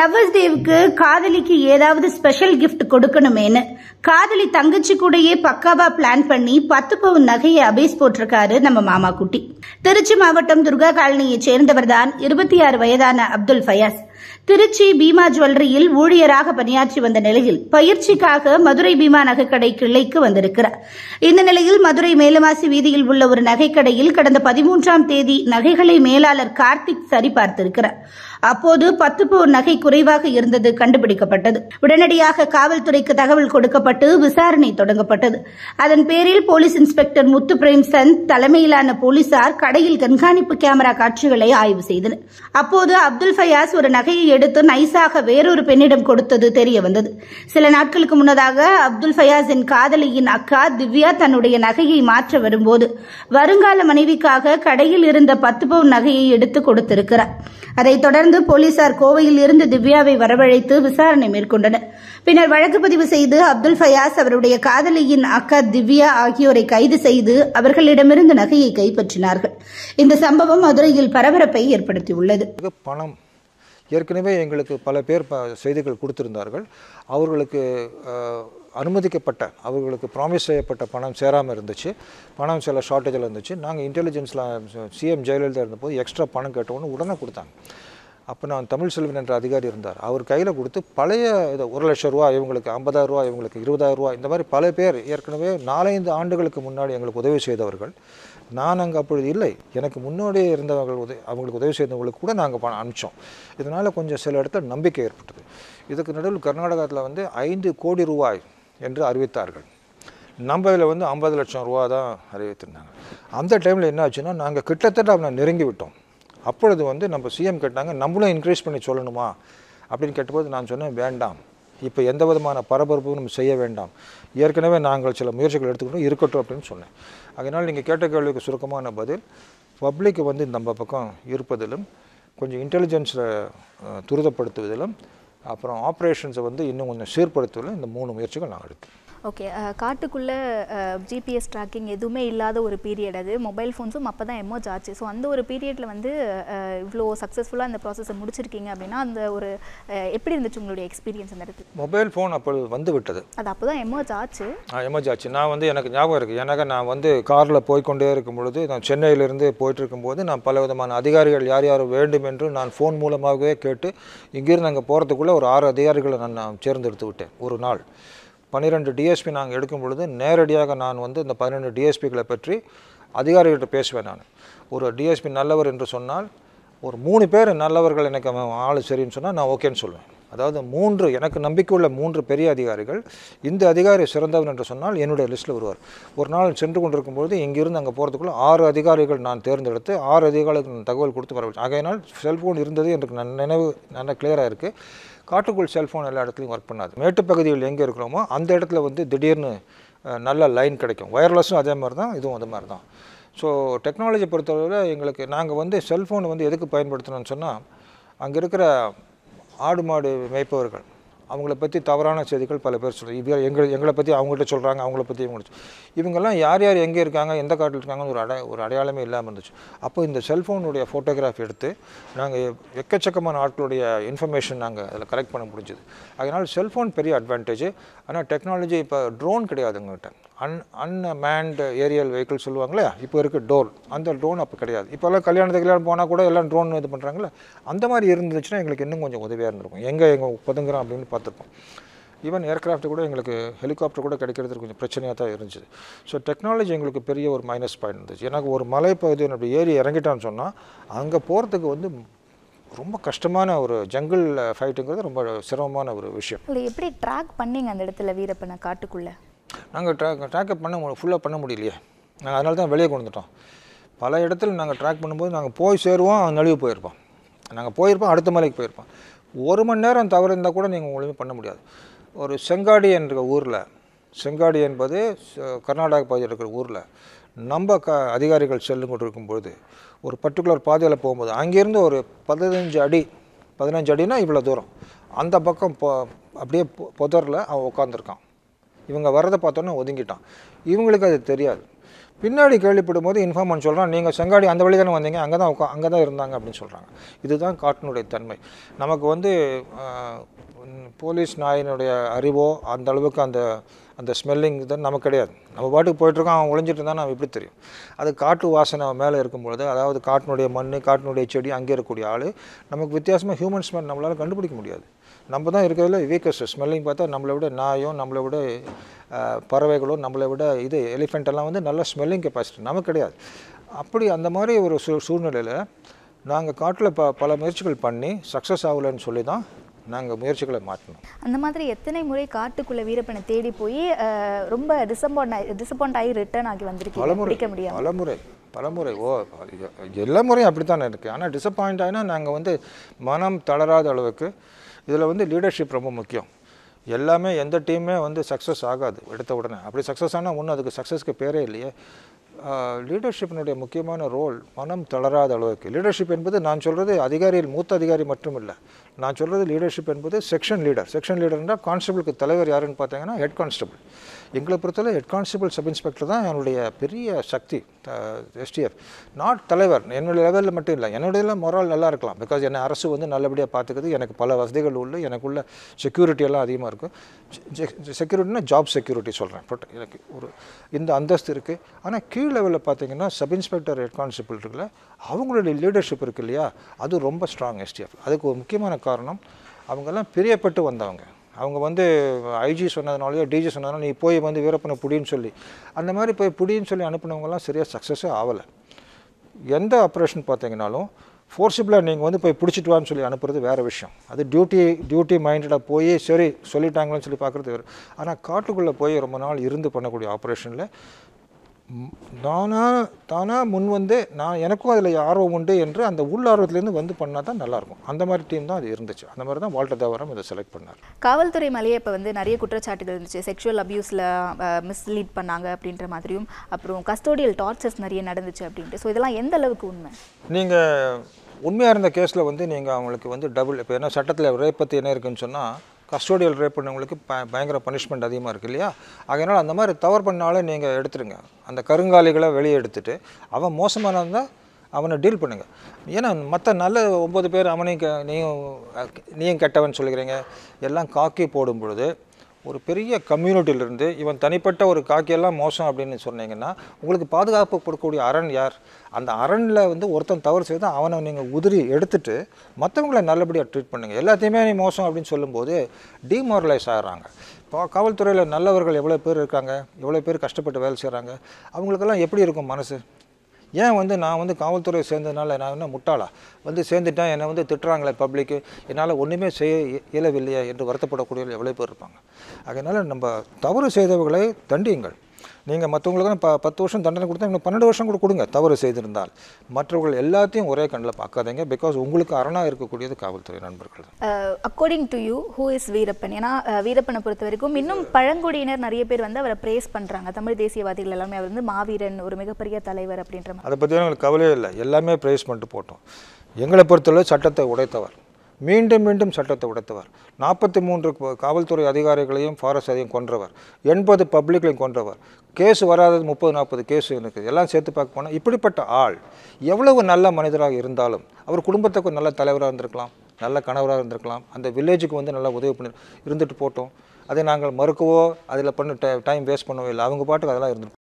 lovers டேவுக்கு காதலிக்கு ஏதாவது ஸ்பெஷல் கிஃப்ட் கொடுக்கணுமேனு காதலி தங்கச்சி கூடயே பக்காவா பிளான் பண்ணி பத்து பவுன் நகையை அபேஸ் போட்டிருக்காரு நம்ம மாமா குட்டி திருச்சி மாவட்டம் துர்கா காலனியைச் சேர்ந்தவர் தான் இருபத்தி ஆறு வயதான அப்துல் ஃபயாஸ் திருச்சி பீமா ஜுவல்லரியில் ஊழியராக பணியாற்றி வந்த நிலையில் பயிற்சிக்காக மதுரை பீமா நகைக்கடை கிளைக்கு வந்திருக்கிறார் இந்த நிலையில் மதுரை மேலமாசி வீதியில் உள்ள ஒரு நகைக்கடையில் கடந்த பதிமூன்றாம் தேதி நகைகளை மேலாளர் கார்த்திக் சரிபார்த்திருக்கிறார் அப்போது பத்து பவுன் நகை குறைவாக இருந்தது கண்டுபிடிக்கப்பட்டது உடனடியாக காவல்துறைக்கு தகவல் கொடுக்கப்பட்டு விசாரணை தொடங்கப்பட்டது அதன் பேரில் போலீஸ் இன்ஸ்பெக்டர் முத்து பிரேம்சந்த் தலைமையிலான போலீசார் கடையில் கண்காணிப்பு கேமரா காட்சிகளை ஆய்வு செய்தனர் அப்போது அப்துல் ஃபயாஸ் ஒரு நகையை எடுத்து நைசாக வேறொரு பெண்ணிடம் கொடுத்தது தெரிய வந்தது சில நாட்களுக்கு முன்னதாக அப்துல் ஃபயாஸின் காதலியின் அக்கா திவ்யா தன்னுடைய நகையை மாற்ற வரும்போது வருங்கால மனைவிக்காக கடையில் இருந்த பத்து பவுன் நகையை எடுத்து கொடுத்திருக்கிறார் அதைத் தொடர்ந்து தொடர்ந்து போலீசார் கோவையில் இருந்து திவ்யாவை வரவழைத்து விசாரணை மேற்கொண்டனர் பின்னர் வழக்கு பதிவு செய்து அப்துல் ஃபயாஸ் அவருடைய காதலியின் அக்கா திவ்யா ஆகியோரை கைது செய்து அவர்களிடமிருந்து நகையை கைப்பற்றினார்கள் இந்த சம்பவம் மதுரையில் பரபரப்பை ஏற்படுத்தியுள்ளது பணம் ஏற்கனவே எங்களுக்கு பல பேர் செய்திகள் கொடுத்திருந்தார்கள் அவர்களுக்கு அனுமதிக்கப்பட்ட அவர்களுக்கு ப்ராமிஸ் செய்யப்பட்ட பணம் சேராமல் இருந்துச்சு பணம் சில ஷார்ட்டேஜில் இருந்துச்சு நாங்கள் இன்டெலிஜென்ஸில் சிஎம் ஜெயலலிதா இருந்தபோது எக்ஸ்ட்ரா பணம் கேட்டவொன்னு உடனே கொடுத்தாங்க அப்போ நான் தமிழ் செல்வன் என்ற அதிகாரி இருந்தார் அவர் கையில் கொடுத்து பழைய இது ஒரு லட்ச ரூபா இவங்களுக்கு ரூபா இவங்களுக்கு ரூபா இந்த மாதிரி பல பேர் ஏற்கனவே நாலஞ்சு ஆண்டுகளுக்கு முன்னாடி எங்களுக்கு உதவி செய்தவர்கள் நான் அங்கே அப்பொழுது இல்லை எனக்கு முன்னோடியே இருந்தவர்கள் உதவி அவங்களுக்கு உதவி செய்தவங்களுக்கு கூட நாங்கள் பணம் அனுப்பிச்சோம் இதனால் கொஞ்சம் சில இடத்துல நம்பிக்கை ஏற்பட்டது இதுக்கு நடுவில் கர்நாடகத்தில் வந்து ஐந்து கோடி ரூபாய் என்று அறிவித்தார்கள் நம்ம இதில் வந்து ஐம்பது லட்சம் ரூபா தான் அறிவித்திருந்தாங்க அந்த டைமில் என்ன ஆச்சுன்னா நாங்கள் கிட்டத்தட்ட அவனை நெருங்கி விட்டோம் அப்பொழுது வந்து நம்ம சிஎம் கேட்டாங்க நம்மளும் என்கரேஜ் பண்ணி சொல்லணுமா அப்படின்னு கேட்டபோது நான் சொன்னேன் வேண்டாம் இப்போ எந்த விதமான பரபரப்பும் நம்ம செய்ய வேண்டாம் ஏற்கனவே நாங்கள் சில முயற்சிகள் எடுத்துக்கிட்டோம் இருக்கட்டும் அப்படின்னு சொன்னேன் அதனால் நீங்கள் கேட்ட கேள்விக்கு சுருக்கமான பதில் பப்ளிக் வந்து நம்ம பக்கம் இருப்பதிலும் கொஞ்சம் இன்டெலிஜென்ஸில் துரிதப்படுத்துவதிலும் அப்புறம் ஆப்ரேஷன்ஸை வந்து இன்னும் கொஞ்சம் சீர்படுத்துவதில் இந்த மூணு முயற்சிகள் நான் எடுத்தேன் ஓகே uh, காட்டுக்குள்ளே ஜிபிஎஸ் uh, ட்ராக்கிங் எதுவுமே இல்லாத ஒரு பீரியட் அது மொபைல் ஃபோன்ஸும் அப்போ தான் எமோஜ் ஆச்சு ஸோ அந்த ஒரு பீரியடில் வந்து uh, இவ்வளோ சக்ஸஸ்ஃபுல்லாக அந்த ப்ராசஸை முடிச்சிருக்கீங்க அப்படின்னா அந்த ஒரு எப்படி இருந்துச்சு உங்களுடைய எக்ஸ்பீரியன்ஸ் அந்த இடத்துல மொபைல் ஃபோன் அப்போ வந்து விட்டது அது அப்போ தான் எமோஜ் ஆச்சு எமோஜ் ஆச்சு நான் வந்து எனக்கு ஞாபகம் இருக்குது எனக்கு நான் வந்து காரில் போய்கொண்டே இருக்கும் பொழுது நான் சென்னையிலிருந்து போயிட்டு இருக்கும்போது நான் பல விதமான அதிகாரிகள் யார் யார் வேண்டும் என்று நான் ஃபோன் மூலமாகவே கேட்டு இங்கிருந்து அங்கே போகிறதுக்குள்ளே ஒரு ஆறு அதிகாரிகளை நான் நான் தேர்ந்தெடுத்து விட்டேன் ஒரு நாள் பன்னிரெண்டு டிஎஸ்பி நாங்கள் எடுக்கும் பொழுது நேரடியாக நான் வந்து இந்த பன்னிரெண்டு டிஎஸ்பிகளை பற்றி அதிகாரிகிட்ட பேசுவேன் நான் ஒரு டிஎஸ்பி நல்லவர் என்று சொன்னால் ஒரு மூணு பேர் நல்லவர்கள் எனக்கு ஆள் சரின்னு சொன்னால் நான் ஓகேன்னு சொல்லுவேன் அதாவது மூன்று எனக்கு நம்பிக்கை உள்ள மூன்று பெரிய அதிகாரிகள் இந்த அதிகாரி சிறந்தவர் என்று சொன்னால் என்னுடைய லிஸ்ட்டில் வருவார் ஒரு நாள் சென்று கொண்டிருக்கும் பொழுது இங்கிருந்து அங்கே போகிறதுக்குள்ளே ஆறு அதிகாரிகள் நான் தேர்ந்தெடுத்து ஆறு அதிகாரிகளுக்கு நான் தகவல் கொடுத்து வரவேன் ஆகையினால் செல்ஃபோன் இருந்தது எனக்கு நன் நினைவு நல்லா கிளியராக இருக்குது காட்டுக்குள் செல்ஃபோன் எல்லா இடத்துலையும் ஒர்க் பண்ணாது மேட்டு பகுதியில் எங்கே இருக்கிறோமோ அந்த இடத்துல வந்து திடீர்னு நல்ல லைன் கிடைக்கும் ஒயர்லெஸ்ஸும் அதே மாதிரி தான் இதுவும் அது மாதிரி தான் ஸோ டெக்னாலஜி பொறுத்தளவில் எங்களுக்கு நாங்கள் வந்து செல்ஃபோனை வந்து எதுக்கு பயன்படுத்தணும்னு சொன்னால் அங்கே இருக்கிற ஆடு மாடு மேய்ப்பவர்கள் அவங்கள பற்றி தவறான செய்திகள் பல பேர் சொல்கிறாங்க இவர் எங்கள் எங்களை பற்றி அவங்கள்ட்ட சொல்கிறாங்க அவங்கள பற்றி இவங்கள்ட்ட இவங்கெல்லாம் யார் யார் எங்கே இருக்காங்க எந்த காட்டில் இருக்காங்கன்னு ஒரு அட ஒரு அடையாளமே இல்லாமல் இருந்துச்சு அப்போ இந்த செல்ஃபோனுடைய ஃபோட்டோகிராஃப் எடுத்து நாங்கள் எக்கச்சக்கமான ஆட்களுடைய இன்ஃபர்மேஷன் நாங்கள் அதில் கலெக்ட் பண்ண முடிஞ்சுது அதனால் செல்ஃபோன் பெரிய அட்வான்டேஜ் ஆனால் டெக்னாலஜி இப்போ ட்ரோன் கிடையாதுங்கிட்ட un unmanned aerial vehicle சொல்லுவாங்களே இப்போ இருக்குது டோர் அந்த ட்ரோன் அப்போ கிடையாது இப்போல்லாம் கல்யாணத்துக்கு கல்யாணம் போனால் கூட எல்லாம் ட்ரோன் இது பண்ணுறாங்களே அந்த மாதிரி இருந்துச்சுன்னா எங்களுக்கு இன்னும் கொஞ்சம் உதவியாக இருந்திருக்கும் எங்கே எங்கே பதுங்குறோம் அப்படின்னு பார்த்துருப்போம் ஈவன் ஏர்க்ராஃப்ட் கூட எங்களுக்கு ஹெலிகாப்டர் கூட கிடைக்கிறது கொஞ்சம் பிரச்சனையாக தான் இருந்துச்சு ஸோ டெக்னாலஜி எங்களுக்கு பெரிய ஒரு மைனஸ் பாயிண்ட் இருந்துச்சு எனக்கு ஒரு மலைப்பகுதி அப்படி ஏறி இறங்கிட்டான்னு சொன்னால் அங்கே போகிறதுக்கு வந்து ரொம்ப கஷ்டமான ஒரு ஜங்கிள் ஃபைட்டுங்கிறது ரொம்ப சிரமமான ஒரு விஷயம் இல்லை எப்படி ட்ராக் பண்ணிங்க அந்த இடத்துல வீரப்பண்ண காட்டுக்குள்ளே நாங்கள் ட்ராக் ட்ராக்கப் பண்ண ஃபுல்லாக பண்ண முடியலையே நாங்கள் அதனால தான் வெளியே கொண்டு வந்துட்டோம் பல இடத்துல நாங்கள் ட்ராக் பண்ணும்போது நாங்கள் போய் சேருவோம் நழுவு போயிருப்போம் நாங்கள் போயிருப்போம் அடுத்த மலைக்கு போயிருப்போம் ஒரு மணி நேரம் தவறு இருந்தால் கூட நீங்கள் ஒன்றுமே பண்ண முடியாது ஒரு செங்காடி என்ற ஊரில் செங்காடி என்பது கர்நாடக பகுதியில் இருக்கிற ஊரில் நம்ம க அதிகாரிகள் செல்லும் கொண்டு இருக்கும்பொழுது ஒரு பர்டிகுலர் பாதையில் போகும்போது அங்கேருந்து ஒரு பதினஞ்சு அடி பதினஞ்சு அடினா இவ்வளோ தூரம் அந்த பக்கம் பொ அப்படியே புதரில் அவன் உட்காந்துருக்கான் இவங்க வர்றதை பார்த்தோன்னே ஒதுங்கிட்டான் இவங்களுக்கு அது தெரியாது பின்னாடி கேள்விப்படும் போது இன்ஃபார்ம் பண்ண சொல்கிறான் நீங்கள் செங்காடி அந்த வழி தானே வந்தீங்க அங்கே தான் உட்கா அங்கே தான் இருந்தாங்க அப்படின்னு சொல்கிறாங்க இதுதான் காட்டினுடைய தன்மை நமக்கு வந்து போலீஸ் நாயினுடைய அறிவோ அந்த அளவுக்கு அந்த அந்த ஸ்மெல்லிங் தான் நமக்கு கிடையாது நம்ம பாட்டுக்கு போயிட்டுருக்கோம் அவன் ஒழிஞ்சிட்டு இருந்தால் நம்ம எப்படி தெரியும் அது காட்டு வாசனை மேலே இருக்கும்பொழுது அதாவது காட்டினுடைய மண் காட்டினுடைய செடி அங்கே இருக்கக்கூடிய ஆள் நமக்கு வித்தியாசமாக ஹியூமன் ஸ்மெல் நம்மளால் கண்டுபிடிக்க முடியாது நம்ம தான் இருக்கிறதுல வீக்கஸ்ட் ஸ்மெல்லிங் பார்த்தா நம்மளை விட நாயும் நம்மளை விட பறவைகளும் நம்மளை விட இது எலிஃபெண்ட்டெல்லாம் வந்து நல்ல ஸ்மெல்லிங் கெப்பாசிட்டி நமக்கு கிடையாது அப்படி அந்த மாதிரி ஒரு சூ சூழ்நிலையில் நாங்கள் காட்டில் ப பல முயற்சிகள் பண்ணி சக்ஸஸ் ஆகலைன்னு சொல்லி தான் நாங்கள் முயற்சிகளை மாற்றணும் அந்த மாதிரி எத்தனை முறை காட்டுக்குள்ளே வீரப்பனை தேடி போய் ரொம்ப டிசப்பாயிண்ட் ஆகி டிசப்பாயிண்ட் ஆகி ரிட்டர்ன் ஆகி வந்திருக்கீங்க பல முறை பல பலமுறை ஓ எல்லா முறையும் அப்படி தானே இருக்குது ஆனால் டிசப்பாயிண்ட் ஆகினா நாங்கள் வந்து மனம் தளராத அளவுக்கு இதில் வந்து லீடர்ஷிப் ரொம்ப முக்கியம் எல்லாமே எந்த டீமே வந்து சக்ஸஸ் ஆகாது எடுத்த உடனே அப்படி சக்ஸஸ் ஆனால் ஒன்றும் அதுக்கு சக்ஸஸ்க்கு பேரே இல்லையே லீடர்ஷிப்பினுடைய முக்கியமான ரோல் மனம் தளராத அளவுக்கு லீடர்ஷிப் என்பது நான் சொல்கிறது அதிகாரியில் மூத்த அதிகாரி மட்டும் இல்லை நான் சொல்கிறது லீடர்ஷிப் என்பது செக்ஷன் லீடர் செக்ஷன் லீடர்னால் கான்ஸ்டபிளுக்கு தலைவர் யாருன்னு பார்த்தீங்கன்னா ஹெட் கான்ஸ்டபிள் எங்களை பொறுத்தவரை ஹெட் கான்ஸ்டபிள் சப் இன்ஸ்பெக்டர் தான் என்னுடைய பெரிய சக்தி எஸ்டிஎஃப் நாட் தலைவர் என்னுடைய லெவலில் மட்டும் இல்லை என்னுடைய மொரால் நல்லா இருக்கலாம் பிகாஸ் என்னை அரசு வந்து நல்லபடியாக பார்த்துக்குது எனக்கு பல வசதிகள் உள்ள எனக்குள்ள செக்யூரிட்டி எல்லாம் அதிகமாக இருக்கும் செக்யூரிட்டினா ஜாப் செக்யூரிட்டி சொல்கிறேன் பட் எனக்கு ஒரு இந்த அந்தஸ்து இருக்குது ஆனால் கீழ் லெவலில் பார்த்தீங்கன்னா சப் இன்ஸ்பெக்டர் ஹெட் கான்ஸ்டபிள் இருக்குல்ல அவங்களுடைய லீடர்ஷிப் இருக்கு இல்லையா அது ரொம்ப ஸ்ட்ராங் எஸ்டிஎஃப் அதுக்கு ஒரு முக்கியமான காரணம் அவங்கெல்லாம் பிரியப்பட்டு வந்தவங்க அவங்க வந்து ஐஜி சொன்னதுனாலையோ டிஜி சொன்னதுனால நீ போய் வந்து வீரப்பனை புடின்னு சொல்லி அந்த மாதிரி போய் புடின்னு சொல்லி அனுப்பினவங்கலாம் சரியாக சக்ஸஸே ஆகலை எந்த ஆப்ரேஷன் பார்த்தீங்கனாலும் ஃபோர்ஸிபிளாக நீங்கள் வந்து போய் பிடிச்சிட்டு வான்னு சொல்லி அனுப்புறது வேறு விஷயம் அது டியூட்டி டியூட்டி மைண்டடாக போய் சரி சொல்லிட்டாங்களேன்னு சொல்லி பார்க்குறது வேறு ஆனால் காட்டுக்குள்ளே போய் ரொம்ப நாள் இருந்து பண்ணக்கூடிய ஆப்ரேஷனில் தானாக தானாக முன் வந்து நான் எனக்கும் அதில் ஆர்வம் உண்டு என்று அந்த உள்ளார்வத்திலேருந்து வந்து பண்ணால் தான் நல்லாயிருக்கும் அந்த மாதிரி டீம் தான் அது இருந்துச்சு அந்த மாதிரி தான் வால்டர் தேவரம் இதை செலக்ட் பண்ணார் காவல்துறை மேலேயே இப்போ வந்து நிறைய குற்றச்சாட்டுகள் இருந்துச்சு செக்ஷுவல் அப்யூஸில் மிஸ்லீட் பண்ணாங்க அப்படின்ற மாதிரியும் அப்புறம் கஸ்டோடியல் டார்ச்சர்ஸ் நிறைய நடந்துச்சு அப்படின்ட்டு ஸோ இதெல்லாம் எந்த அளவுக்கு உண்மை நீங்கள் உண்மையாக இருந்த கேஸில் வந்து நீங்கள் அவங்களுக்கு வந்து டபுள் இப்போ என்ன சட்டத்தில் ரேப் பற்றி என்ன இருக்குன்னு சொன்னால் கஸ்டோடியல் ரேப் பண்ணவங்களுக்கு ப பயங்கர பனிஷ்மெண்ட் அதிகமாக இருக்குது இல்லையா அதனால் அந்த மாதிரி தவறு பண்ணாலே நீங்கள் எடுத்துருங்க அந்த கருங்காலிகளை வெளியே எடுத்துகிட்டு அவன் மோசமான இருந்தால் அவனை டீல் பண்ணுங்கள் ஏன்னா மற்ற நல்ல ஒம்பது பேர் அவனையும் நீயும் நீயும் கெட்டவன் சொல்லிக்கிறீங்க எல்லாம் காக்கி போடும் பொழுது ஒரு பெரிய கம்யூனிட்டியிலிருந்து இவன் தனிப்பட்ட ஒரு காக்கியெல்லாம் மோசம் அப்படின்னு சொன்னீங்கன்னா உங்களுக்கு பாதுகாப்பு கொடுக்கக்கூடிய அரண் யார் அந்த அரணில் வந்து ஒருத்தன் தவறு செய்து அவனை நீங்கள் உதிரி எடுத்துட்டு மற்றவங்களை நல்லபடியாக ட்ரீட் பண்ணுங்கள் எல்லாத்தையுமே நீ மோசம் அப்படின்னு சொல்லும்போது டிமாரலைஸ் ஆகிறாங்க இப்போ காவல்துறையில் நல்லவர்கள் எவ்வளோ பேர் இருக்காங்க எவ்வளோ பேர் கஷ்டப்பட்டு வேலை செய்கிறாங்க அவங்களுக்கெல்லாம் எப்படி இருக்கும் மனசு ஏன் வந்து நான் வந்து காவல்துறை சேர்ந்ததுனால நான் என்ன முட்டாளா வந்து சேர்ந்துட்டேன் என்னை வந்து திட்டுறாங்களே பப்ளிக்கு என்னால் ஒன்றுமே செய்ய இயலவில்லையா என்று வருத்தப்படக்கூடிய எவ்வளோ பேர் இருப்பாங்க அதனால் நம்ம தவறு செய்தவர்களை தண்டியுங்கள் நீங்கள் தான் இப்போ பத்து வருஷம் தண்டனை கொடுத்தா இன்னும் பன்னெண்டு வருஷம் கூட கொடுங்க தவறு செய்திருந்தால் மற்றவர்கள் எல்லாத்தையும் ஒரே கண்ணில் பார்க்காதீங்க பிகாஸ் உங்களுக்கு அரணாக இருக்கக்கூடியது காவல்துறை நண்பர்கள் according to you who is Veerappan ஏன்னா uh, வீரப்பனை பொறுத்த வரைக்கும் இன்னும் பழங்குடியினர் நிறைய பேர் வந்து அவரை பிரேஸ் பண்ணுறாங்க தமிழ் தேசியவாதிகள் எல்லாமே அவர் வந்து மாவீரன் ஒரு மிகப்பெரிய தலைவர் அப்படின்ற அதை பற்றி எங்களுக்கு கவலையே இல்லை எல்லாமே பிரேஸ் பண்ணிட்டு போட்டோம் எங்களை பொறுத்தளவு சட்டத்தை உடைத்தவர் மீண்டும் மீண்டும் சட்டத்தை உடைத்தவர் நாற்பத்தி மூன்று காவல்துறை அதிகாரிகளையும் ஃபாரஸ்ட் அதையும் கொன்றவர் எண்பது பப்ளிக்கையும் கொன்றவர் கேஸ் வராதது முப்பது நாற்பது கேஸ் எனக்கு எல்லாம் சேர்த்து பார்க்க போனால் இப்படிப்பட்ட ஆள் எவ்வளவு நல்ல மனிதராக இருந்தாலும் அவர் குடும்பத்துக்கு நல்ல தலைவராக இருந்திருக்கலாம் நல்ல கணவராக இருந்திருக்கலாம் அந்த வில்லேஜுக்கு வந்து நல்லா உதவி பண்ணி இருந்துட்டு போட்டோம் அதை நாங்கள் மறுக்கவோ அதில் பண்ண டைம் வேஸ்ட் பண்ணவோ இல்லை அவங்க பாட்டுக்கு அதெல்லாம் இருந்துட்டு